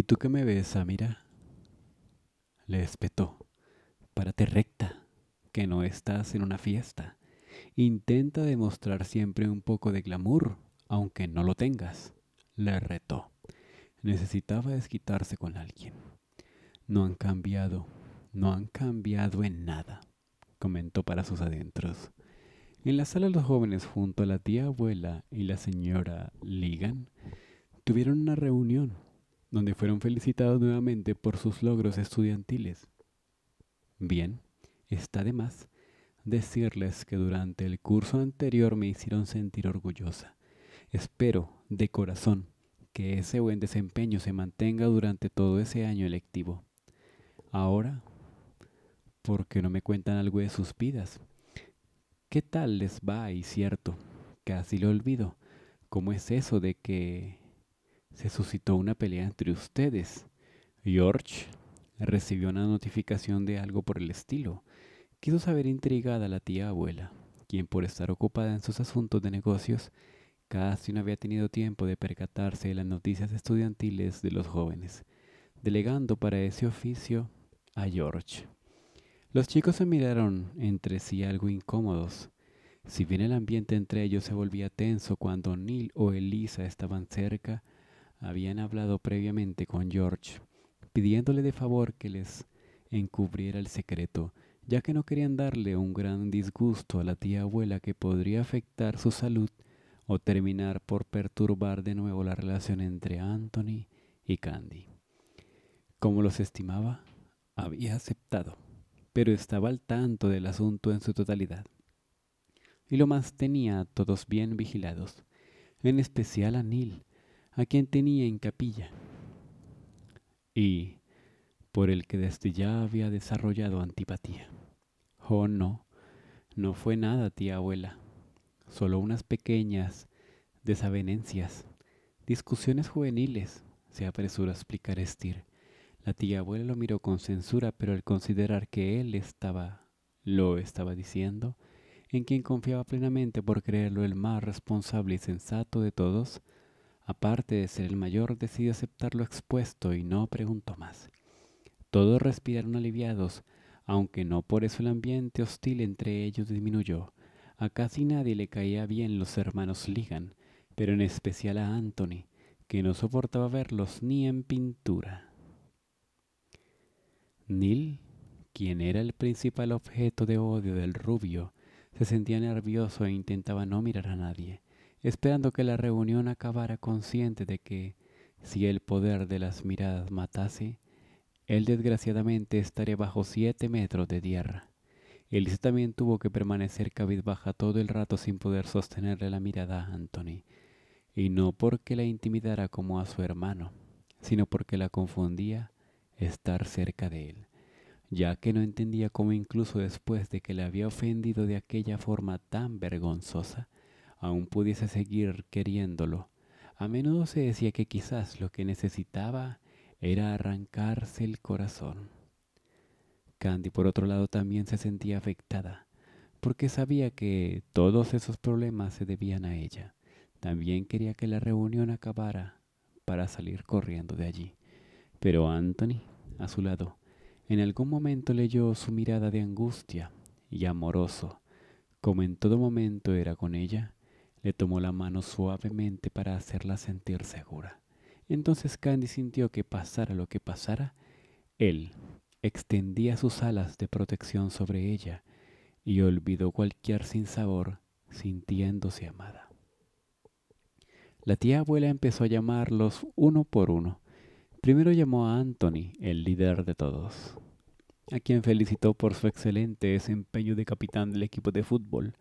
¿Y tú que me ves, ah, mira? Le espetó. Párate recta, que no estás en una fiesta. Intenta demostrar siempre un poco de glamour, aunque no lo tengas. Le retó. Necesitaba desquitarse con alguien. No han cambiado, no han cambiado en nada, comentó para sus adentros. En la sala los jóvenes junto a la tía abuela y la señora Ligan tuvieron una reunión donde fueron felicitados nuevamente por sus logros estudiantiles. Bien, está de más decirles que durante el curso anterior me hicieron sentir orgullosa. Espero, de corazón, que ese buen desempeño se mantenga durante todo ese año electivo. Ahora, ¿por qué no me cuentan algo de sus vidas? ¿Qué tal les va y cierto? Casi lo olvido. ¿Cómo es eso de que se suscitó una pelea entre ustedes. George recibió una notificación de algo por el estilo. Quiso saber intrigada a la tía abuela, quien por estar ocupada en sus asuntos de negocios, casi no había tenido tiempo de percatarse de las noticias estudiantiles de los jóvenes, delegando para ese oficio a George. Los chicos se miraron entre sí algo incómodos. Si bien el ambiente entre ellos se volvía tenso cuando Neil o Elisa estaban cerca, habían hablado previamente con George, pidiéndole de favor que les encubriera el secreto, ya que no querían darle un gran disgusto a la tía abuela que podría afectar su salud o terminar por perturbar de nuevo la relación entre Anthony y Candy. Como los estimaba, había aceptado, pero estaba al tanto del asunto en su totalidad. Y lo más tenía a todos bien vigilados, en especial a Neil, a quien tenía en capilla, y por el que desde ya había desarrollado antipatía. Oh, no, no fue nada, tía abuela, solo unas pequeñas desavenencias, discusiones juveniles, se apresuró a explicar Estir. La tía abuela lo miró con censura, pero al considerar que él estaba, lo estaba diciendo, en quien confiaba plenamente por creerlo el más responsable y sensato de todos, Aparte de ser el mayor, decidió aceptar lo expuesto y no preguntó más. Todos respiraron aliviados, aunque no por eso el ambiente hostil entre ellos disminuyó. A casi nadie le caía bien los hermanos Ligan, pero en especial a Anthony, que no soportaba verlos ni en pintura. Neil, quien era el principal objeto de odio del rubio, se sentía nervioso e intentaba no mirar a nadie esperando que la reunión acabara consciente de que, si el poder de las miradas matase, él desgraciadamente estaría bajo siete metros de tierra. Elisa también tuvo que permanecer cabizbaja todo el rato sin poder sostenerle la mirada a Anthony, y no porque la intimidara como a su hermano, sino porque la confundía estar cerca de él, ya que no entendía cómo incluso después de que le había ofendido de aquella forma tan vergonzosa, aún pudiese seguir queriéndolo, a menudo se decía que quizás lo que necesitaba era arrancarse el corazón. Candy, por otro lado, también se sentía afectada, porque sabía que todos esos problemas se debían a ella. También quería que la reunión acabara para salir corriendo de allí. Pero Anthony, a su lado, en algún momento leyó su mirada de angustia y amoroso, como en todo momento era con ella, le tomó la mano suavemente para hacerla sentir segura. Entonces Candy sintió que pasara lo que pasara, él extendía sus alas de protección sobre ella y olvidó cualquier sinsabor sintiéndose amada. La tía abuela empezó a llamarlos uno por uno. Primero llamó a Anthony, el líder de todos, a quien felicitó por su excelente desempeño de capitán del equipo de fútbol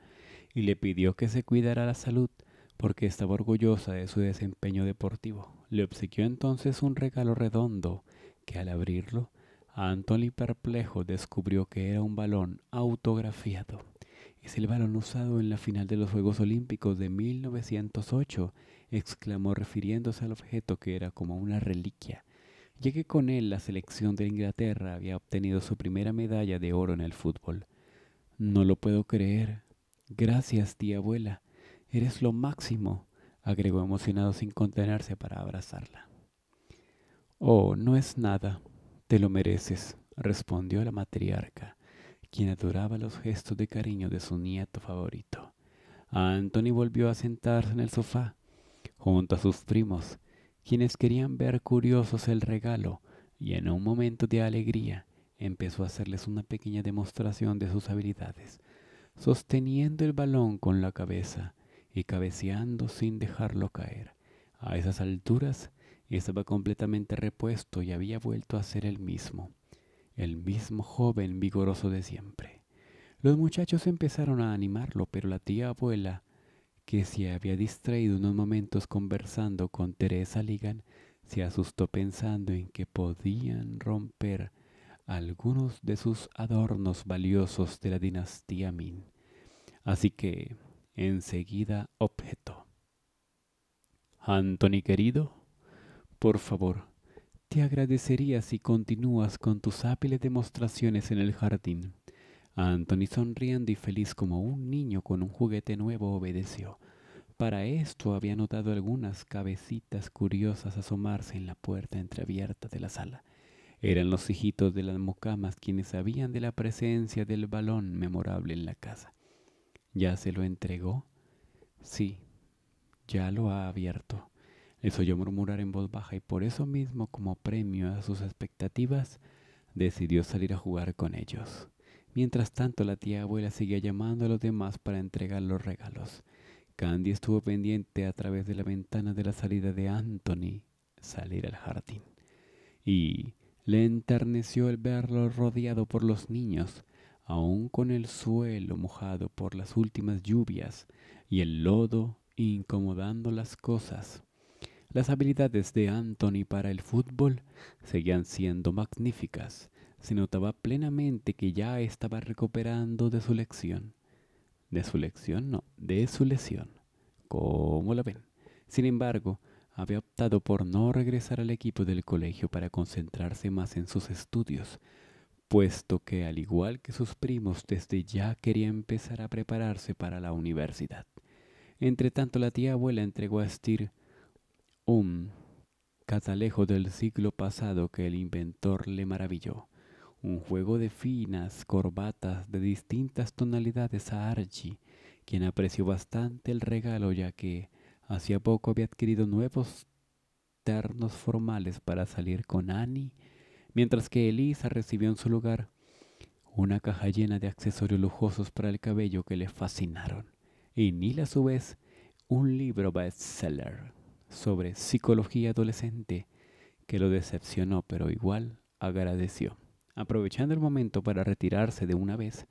y le pidió que se cuidara la salud porque estaba orgullosa de su desempeño deportivo. Le obsequió entonces un regalo redondo que al abrirlo, Anthony perplejo descubrió que era un balón autografiado. Es el balón usado en la final de los Juegos Olímpicos de 1908, exclamó refiriéndose al objeto que era como una reliquia, ya que con él la selección de Inglaterra había obtenido su primera medalla de oro en el fútbol. No lo puedo creer, Gracias, tía abuela. Eres lo máximo, agregó emocionado sin contenerse para abrazarla. Oh, no es nada. Te lo mereces, respondió la matriarca, quien adoraba los gestos de cariño de su nieto favorito. Anthony volvió a sentarse en el sofá, junto a sus primos, quienes querían ver curiosos el regalo, y en un momento de alegría empezó a hacerles una pequeña demostración de sus habilidades sosteniendo el balón con la cabeza y cabeceando sin dejarlo caer. A esas alturas estaba completamente repuesto y había vuelto a ser el mismo, el mismo joven vigoroso de siempre. Los muchachos empezaron a animarlo, pero la tía abuela, que se había distraído unos momentos conversando con Teresa Ligan, se asustó pensando en que podían romper algunos de sus adornos valiosos de la dinastía Min. Así que enseguida objeto. Anthony querido, por favor, te agradecería si continúas con tus hábiles demostraciones en el jardín. Anthony sonriendo y feliz como un niño con un juguete nuevo obedeció. Para esto había notado algunas cabecitas curiosas asomarse en la puerta entreabierta de la sala. Eran los hijitos de las mocamas quienes sabían de la presencia del balón memorable en la casa. ¿Ya se lo entregó? Sí, ya lo ha abierto. Les oyó murmurar en voz baja y por eso mismo, como premio a sus expectativas, decidió salir a jugar con ellos. Mientras tanto, la tía abuela seguía llamando a los demás para entregar los regalos. Candy estuvo pendiente a través de la ventana de la salida de Anthony salir al jardín. Y le enterneció el verlo rodeado por los niños, aun con el suelo mojado por las últimas lluvias y el lodo incomodando las cosas. Las habilidades de Anthony para el fútbol seguían siendo magníficas. Se notaba plenamente que ya estaba recuperando de su lección. De su lección, no, de su lesión. ¿Cómo la ven? Sin embargo, había optado por no regresar al equipo del colegio para concentrarse más en sus estudios, puesto que al igual que sus primos desde ya quería empezar a prepararse para la universidad. Entretanto la tía abuela entregó a Stir un catalejo del siglo pasado que el inventor le maravilló, un juego de finas corbatas de distintas tonalidades a Archie, quien apreció bastante el regalo ya que Hacía poco había adquirido nuevos ternos formales para salir con Annie, mientras que Elisa recibió en su lugar una caja llena de accesorios lujosos para el cabello que le fascinaron, y Neil a su vez un libro bestseller sobre psicología adolescente que lo decepcionó, pero igual agradeció, aprovechando el momento para retirarse de una vez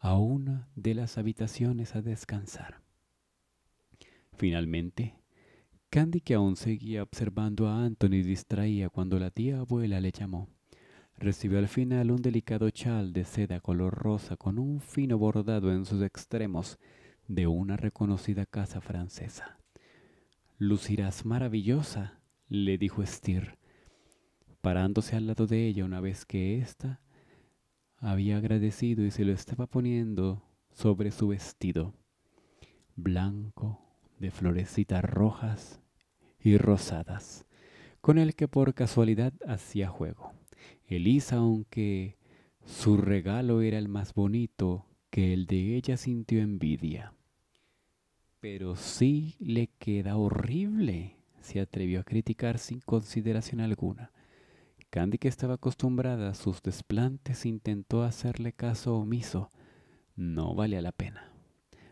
a una de las habitaciones a descansar. Finalmente, Candy, que aún seguía observando a Anthony distraía cuando la tía abuela le llamó, recibió al final un delicado chal de seda color rosa con un fino bordado en sus extremos de una reconocida casa francesa. Lucirás maravillosa, le dijo Stier, parándose al lado de ella una vez que ésta había agradecido y se lo estaba poniendo sobre su vestido, blanco, de florecitas rojas y rosadas, con el que por casualidad hacía juego. Elisa, aunque su regalo era el más bonito, que el de ella sintió envidia. Pero sí le queda horrible, se atrevió a criticar sin consideración alguna. Candy, que estaba acostumbrada a sus desplantes, intentó hacerle caso omiso. No valía la pena.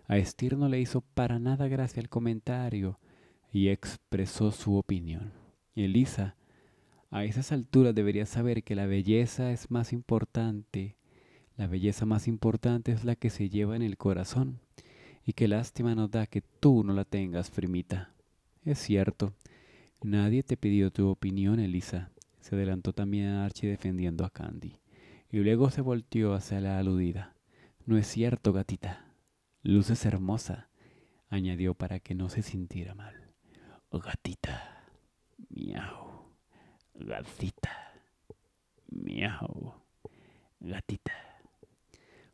A Estir no le hizo para nada gracia el comentario y expresó su opinión. Elisa, a esas alturas deberías saber que la belleza es más importante, la belleza más importante es la que se lleva en el corazón. Y qué lástima nos da que tú no la tengas, primita. Es cierto, nadie te pidió tu opinión, Elisa. Se adelantó también a Archie defendiendo a Candy. Y luego se volteó hacia la aludida. No es cierto, gatita. Luces hermosa, añadió para que no se sintiera mal. Gatita, miau. Gatita, miau. Gatita.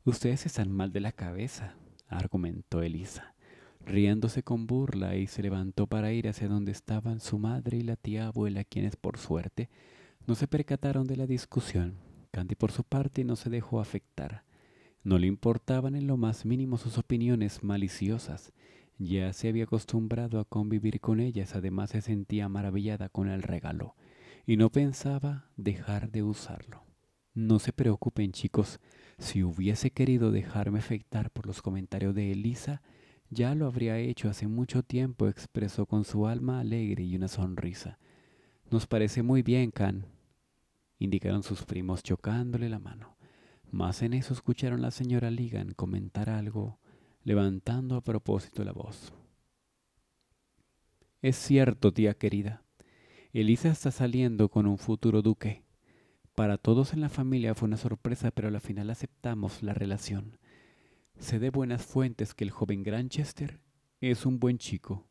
Ustedes están mal de la cabeza, argumentó Elisa, riéndose con burla y se levantó para ir hacia donde estaban su madre y la tía abuela, quienes por suerte no se percataron de la discusión. Candy por su parte no se dejó afectar. No le importaban en lo más mínimo sus opiniones maliciosas. Ya se había acostumbrado a convivir con ellas, además se sentía maravillada con el regalo y no pensaba dejar de usarlo. No se preocupen chicos, si hubiese querido dejarme afectar por los comentarios de Elisa, ya lo habría hecho hace mucho tiempo, expresó con su alma alegre y una sonrisa. Nos parece muy bien, Can, indicaron sus primos chocándole la mano. Más en eso escucharon a la señora Ligan comentar algo, levantando a propósito la voz. Es cierto, tía querida. Elisa está saliendo con un futuro duque. Para todos en la familia fue una sorpresa, pero al final aceptamos la relación. Se de buenas fuentes que el joven Granchester es un buen chico.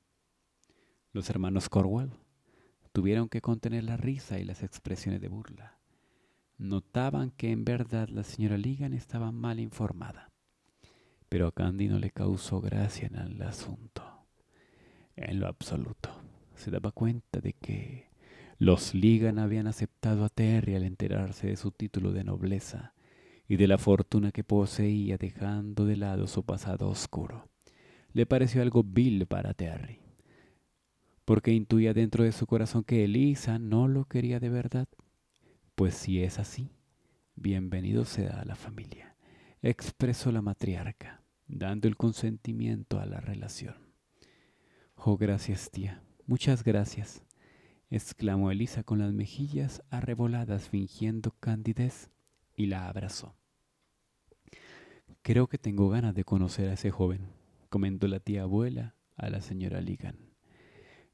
Los hermanos Corwell tuvieron que contener la risa y las expresiones de burla notaban que en verdad la señora Ligan estaba mal informada. Pero a Candy no le causó gracia en el asunto, en lo absoluto. Se daba cuenta de que los Ligan habían aceptado a Terry al enterarse de su título de nobleza y de la fortuna que poseía dejando de lado su pasado oscuro. Le pareció algo vil para Terry, porque intuía dentro de su corazón que Elisa no lo quería de verdad pues si es así, bienvenido sea a la familia, expresó la matriarca, dando el consentimiento a la relación. Oh, gracias, tía, muchas gracias, exclamó Elisa con las mejillas arreboladas fingiendo candidez y la abrazó. Creo que tengo ganas de conocer a ese joven, comentó la tía abuela a la señora Ligan.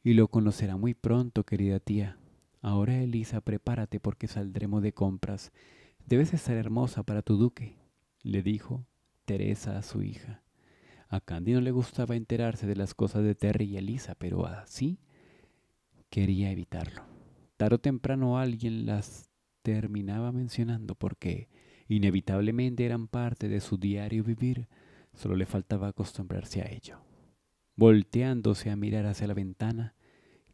Y lo conocerá muy pronto, querida tía, Ahora, Elisa, prepárate porque saldremos de compras. Debes estar hermosa para tu duque, le dijo Teresa a su hija. A Candy no le gustaba enterarse de las cosas de Terry y Elisa, pero así quería evitarlo. Tarde o temprano alguien las terminaba mencionando porque inevitablemente eran parte de su diario vivir, solo le faltaba acostumbrarse a ello. Volteándose a mirar hacia la ventana,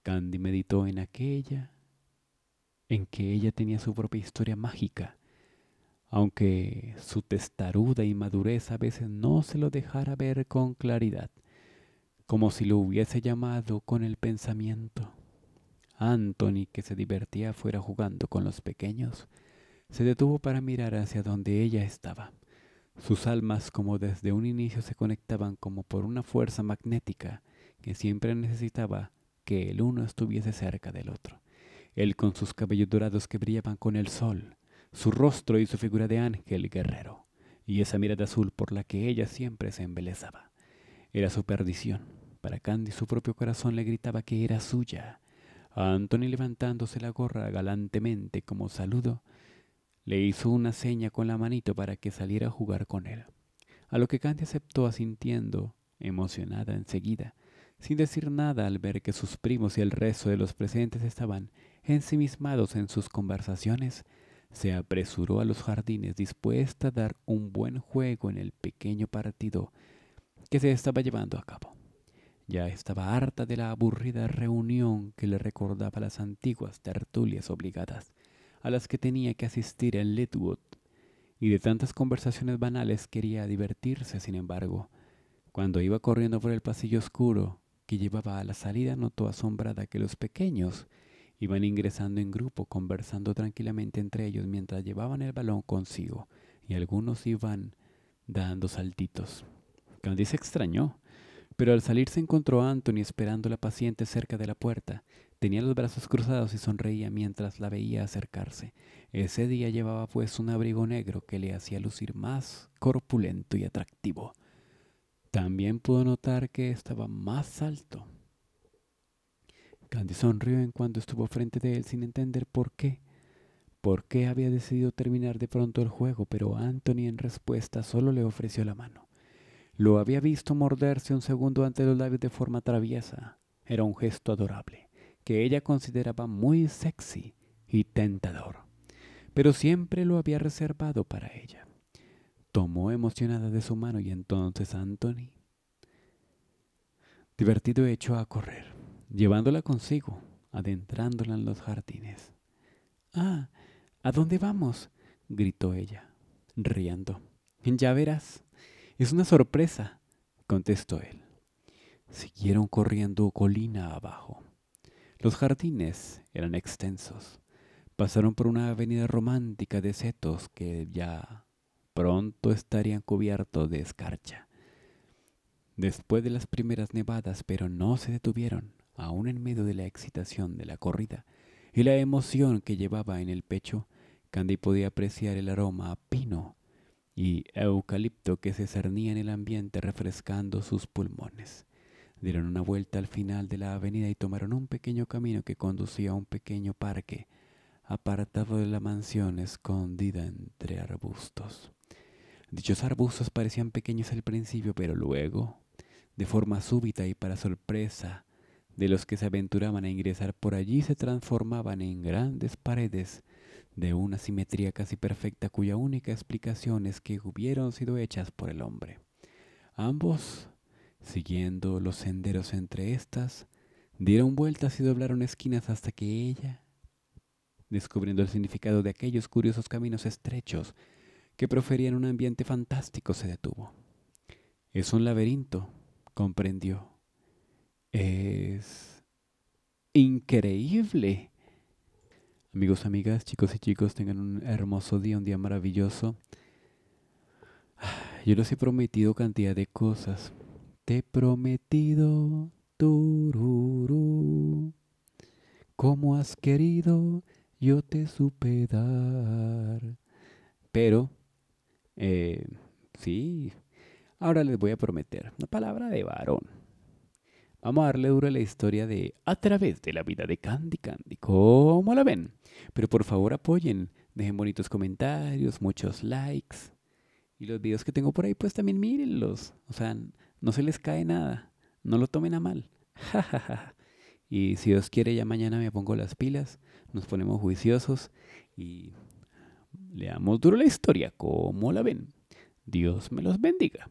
Candy meditó en aquella en que ella tenía su propia historia mágica, aunque su testaruda inmadurez a veces no se lo dejara ver con claridad, como si lo hubiese llamado con el pensamiento. Anthony, que se divertía fuera jugando con los pequeños, se detuvo para mirar hacia donde ella estaba. Sus almas, como desde un inicio, se conectaban como por una fuerza magnética que siempre necesitaba que el uno estuviese cerca del otro él con sus cabellos dorados que brillaban con el sol, su rostro y su figura de ángel guerrero, y esa mirada azul por la que ella siempre se embelezaba. Era su perdición. Para Candy su propio corazón le gritaba que era suya. A Anthony levantándose la gorra galantemente como saludo, le hizo una seña con la manito para que saliera a jugar con él, a lo que Candy aceptó asintiendo, emocionada enseguida, sin decir nada al ver que sus primos y el resto de los presentes estaban ensimismados en sus conversaciones, se apresuró a los jardines dispuesta a dar un buen juego en el pequeño partido que se estaba llevando a cabo. Ya estaba harta de la aburrida reunión que le recordaba las antiguas tertulias obligadas a las que tenía que asistir en Litwood, y de tantas conversaciones banales quería divertirse, sin embargo. Cuando iba corriendo por el pasillo oscuro, llevaba a la salida notó asombrada que los pequeños iban ingresando en grupo, conversando tranquilamente entre ellos mientras llevaban el balón consigo, y algunos iban dando saltitos. Candy se extrañó, pero al salir se encontró a Anthony esperando la paciente cerca de la puerta. Tenía los brazos cruzados y sonreía mientras la veía acercarse. Ese día llevaba pues un abrigo negro que le hacía lucir más corpulento y atractivo. También pudo notar que estaba más alto. Candy sonrió en cuanto estuvo frente de él sin entender por qué. Por qué había decidido terminar de pronto el juego, pero Anthony en respuesta solo le ofreció la mano. Lo había visto morderse un segundo ante los labios de forma traviesa. Era un gesto adorable, que ella consideraba muy sexy y tentador, pero siempre lo había reservado para ella tomó emocionada de su mano y entonces Anthony, divertido, echó a correr, llevándola consigo, adentrándola en los jardines. Ah, ¿a dónde vamos? gritó ella, riendo. Ya verás, es una sorpresa, contestó él. Siguieron corriendo colina abajo. Los jardines eran extensos. Pasaron por una avenida romántica de setos que ya pronto estarían cubiertos de escarcha. Después de las primeras nevadas, pero no se detuvieron, aún en medio de la excitación de la corrida y la emoción que llevaba en el pecho, Candy podía apreciar el aroma a pino y eucalipto que se cernía en el ambiente refrescando sus pulmones. Dieron una vuelta al final de la avenida y tomaron un pequeño camino que conducía a un pequeño parque apartado de la mansión escondida entre arbustos. Dichos arbustos parecían pequeños al principio, pero luego, de forma súbita y para sorpresa de los que se aventuraban a ingresar por allí, se transformaban en grandes paredes de una simetría casi perfecta cuya única explicación es que hubieron sido hechas por el hombre. Ambos, siguiendo los senderos entre estas, dieron vueltas y doblaron esquinas hasta que ella descubriendo el significado de aquellos curiosos caminos estrechos que proferían un ambiente fantástico, se detuvo. Es un laberinto, comprendió. Es increíble. Amigos, amigas, chicos y chicos, tengan un hermoso día, un día maravilloso. Ah, yo les he prometido cantidad de cosas. Te he prometido, tururu. ¿Cómo has querido yo te supe dar. Pero, eh, sí, ahora les voy a prometer una palabra de varón. Vamos a darle duro a la historia de A través de la vida de Candy Candy. ¿Cómo la ven? Pero por favor apoyen, dejen bonitos comentarios, muchos likes. Y los videos que tengo por ahí, pues también mírenlos. O sea, no se les cae nada. No lo tomen a mal. Y si Dios quiere, ya mañana me pongo las pilas, nos ponemos juiciosos y leamos duro la historia, como la ven. Dios me los bendiga.